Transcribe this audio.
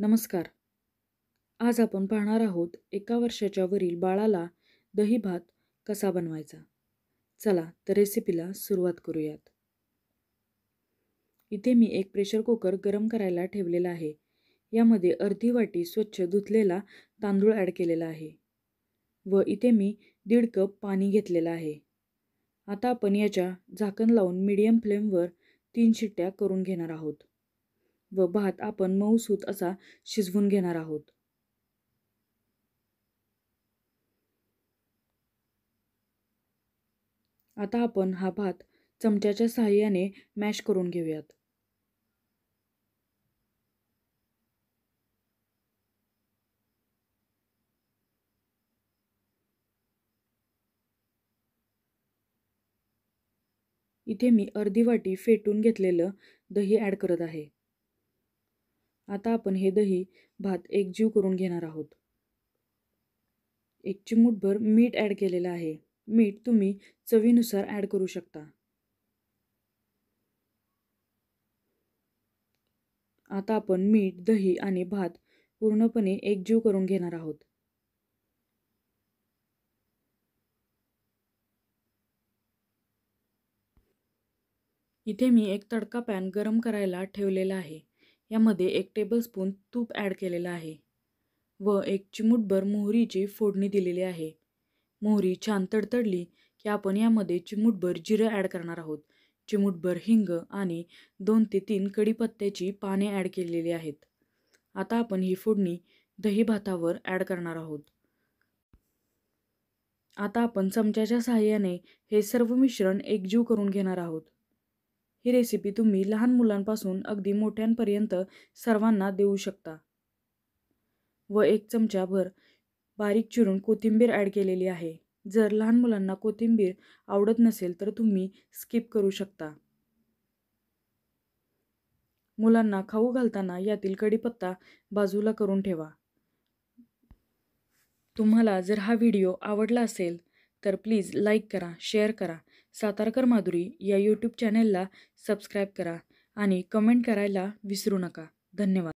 नमस्कार आज आपण पाहणार आहोत एका वर्षाच्या वरील बाळाला दही भात कसा बनवायचा चला तर रेसिपीला सुरुवात करूयात इथे मी एक प्रेशर कुकर गरम करायला ठेवलेला आहे यामध्ये अर्धी वाटी स्वच्छ धुतलेला तांदूळ ॲड केलेला आहे व इथे मी दीड कप पाणी घेतलेलं आहे आता आपण याच्या झाकण लावून मीडियम फ्लेमवर तीन शिट्ट्या करून घेणार आहोत व भात आपण मऊसूत असा शिजवून घेणार आहोत आता आपण हा भात चमच्याच्या सहाय्याने मॅश करून घेऊयात इथे मी अर्धी वाटी फेटून घेतलेलं दही ॲड करत आहे आता आपण हे दही भात एकजीव करून घेणार आहोत एक चिमूटभर मीठ ॲड केलेलं आहे मीठ तुम्ही चवीनुसार ॲड करू शकता आता आपण मीठ दही आणि भात पूर्णपणे एकजीव करून घेणार आहोत इथे मी एक तडका पॅन गरम करायला ठेवलेला आहे यामध्ये एक टेबलस्पून तूप ॲड केलेलं आहे व एक चिमूटभर मोहरीची फोडणी दिलेली आहे मोहरी छान तडतडली की आपण यामध्ये चिमूटभर जिरं ॲड करणार आहोत चिमूटभर हिंग आणि दोन ते तीन कडीपत्त्याची पाने ॲड केलेली आहेत आता आपण ही फोडणी दही भातावर ॲड करणार आहोत आता आपण चमच्याच्या सहाय्याने हे सर्व मिश्रण एकजीव करून घेणार आहोत ही रेसिपी तुम्ही लहान मुलांपासून अगदी मोठ्यांपर्यंत सर्वांना देऊ शकता व एक चमचाभर बारीक चिरून कोथिंबीर ॲड केलेली आहे जर लहान मुलांना कोथिंबीर आवडत नसेल तर तुम्ही स्किप करू शकता मुलांना खाऊ घालताना यातील कढीपत्ता बाजूला करून ठेवा तुम्हाला जर हा व्हिडिओ आवडला असेल तर प्लीज लाईक करा शेअर करा सातारकर माधुरी या यूट्यूब चॅनेलला सबस्क्राईब करा आणि कमेंट करायला विसरू नका धन्यवाद